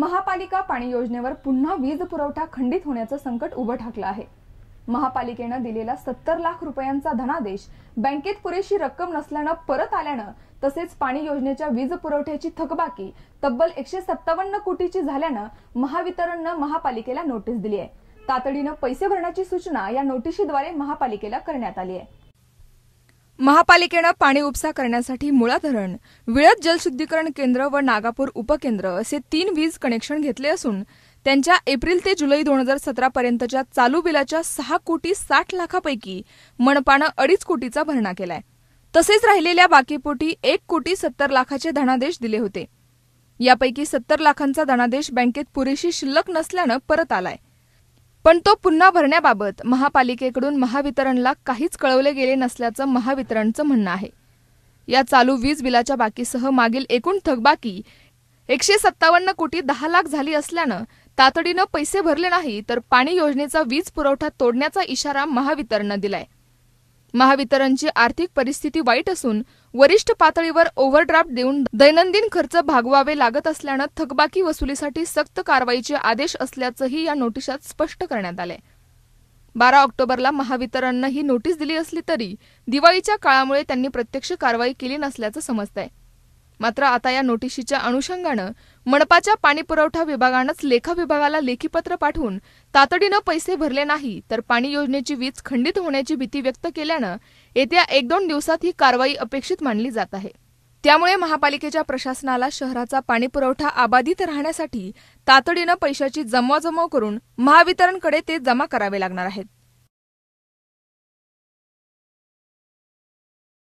महापालिका पाणी योजनेवर पुन्हा वीज पुरवठा खंडित होण्याचं संकट उभं ठाकलं आहे महापालिकेनं दिलेला सत्तर लाख रुपयांचा धनादेश बँकेत पुरेशी रक्कम नसल्यानं परत आल्यानं तसेच पाणी योजनेच्या वीज पुरवठ्याची थकबाकी तब्बल एकशे सत्तावन्न कोटीची झाल्यानं महावितरणनं महापालिकेला नोटीस दिली आहे तातडीनं पैसे भरण्याची सूचना या नोटीशीद्वारे महापालिकेला करण्यात आली आहे महापालिकेनं पाणी उपसा करण्यासाठी मुळा धरण विळद जलशुद्धीकरण केंद्र व नागापूर उपकेंद्र असे तीन वीज कनेक्शन घेतले असून त्यांच्या एप्रिल ते जुलै दोन हजार सतरा पर्यंतच्या चालू बिलाच्या सहा कोटी साठ लाखापैकी मनपानं अडीच कोटीचा भरणा केलाय तसेच राहिलेल्या बाकीपोटी एक कोटी सत्तर लाखाचे धनादेश दिले होते यापैकी सत्तर लाखांचा धनादेश बँकेत पुरेशी शिल्लक नसल्यानं परत आलाय पण तो पुन्हा भरण्याबाबत महापालिकेकडून महावितरणला काहीच कळवले गेले नसल्याचं महावितरणचं म्हणणं आहे या चालू वीज बिलाच्या बाकीसह मागील एकूण थकबाकी एकशे सत्तावन्न कोटी दहा लाख झाली असल्यानं तातडीनं पैसे भरले नाही तर पाणी योजनेचा वीज पुरवठा तोडण्याचा इशारा महावितरणनं दिलाय महावितरणची आर्थिक परिस्थिती वाईट असून वरिष्ठ पातळीवर ओव्हरड्राफ्ट देऊन दैनंदिन खर्च भागवावे लागत असल्यानं थकबाकी वसुलीसाठी सक्त कारवाईचे आदेश असल्याचंही या नोटिशात स्पष्ट करण्यात आलंय बारा ऑक्टोबरला महावितरणनं ही नोटीस दिली असली तरी दिवाळीच्या काळामुळे त्यांनी प्रत्यक्ष कारवाई केली नसल्याचं समजतंय मात्र आता या नोटिशीच्या अनुषंगानं मनपाच्या पाणीपुरवठा विभागानंच लेखा विभागाला लेखीपत्र पाठवून तातडीनं पैसे भरले नाही तर पाणी योजनेची वीज खंडित होण्याची भीती व्यक्त केल्यानं येत्या एक दोन दिवसात ही कारवाई अपेक्षित मानली जात आहे त्यामुळे महापालिकेच्या प्रशासनाला शहराचा पाणीपुरवठा अबाधित राहण्यासाठी तातडीनं पैशाची जमवाजमव करून महावितरणकडे ते जमा करावे लागणार आहेत